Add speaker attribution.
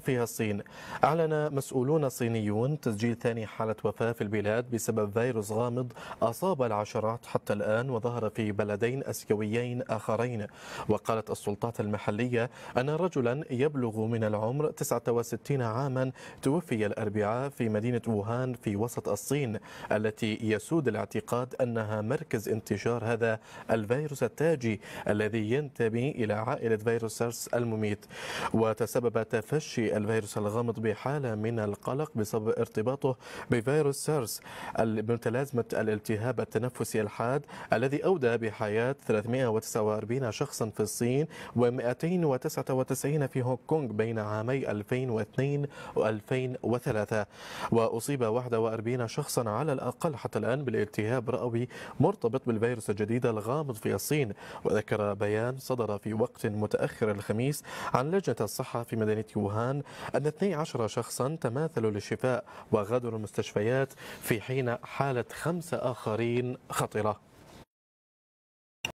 Speaker 1: فيها الصين أعلن مسؤولون صينيون تسجيل ثاني حالة وفاة في البلاد بسبب فيروس غامض أصاب العشرات حتى الآن وظهر في بلدين أسيويين آخرين وقالت السلطات المحلية أن رجلا يبلغ من العمر 69 عاما توفي الأربعاء في مدينة ووهان في وسط الصين التي يسود الاعتقاد أنها مركز انتشار هذا الفيروس التاجي الذي ينتمي إلى عائلة فيروس سارس المميت وتسبب تفشي تفشي الفيروس الغامض بحالة من القلق بسبب ارتباطه بفيروس سارس المتلازمة الالتهاب التنفسي الحاد الذي أودى بحياة 349 شخصا في الصين و299 في هونغ كونغ بين عامي 2002 و2003 وأصيب 41 شخصا على الأقل حتى الآن بالالتهاب رئوي مرتبط بالفيروس الجديد الغامض في الصين وذكر بيان صدر في وقت متأخر الخميس عن لجنة الصحة في مدينة يوهان ووهان أن 12 شخصا تماثلوا للشفاء وغادروا المستشفيات في حين حالة خمسة آخرين خطرة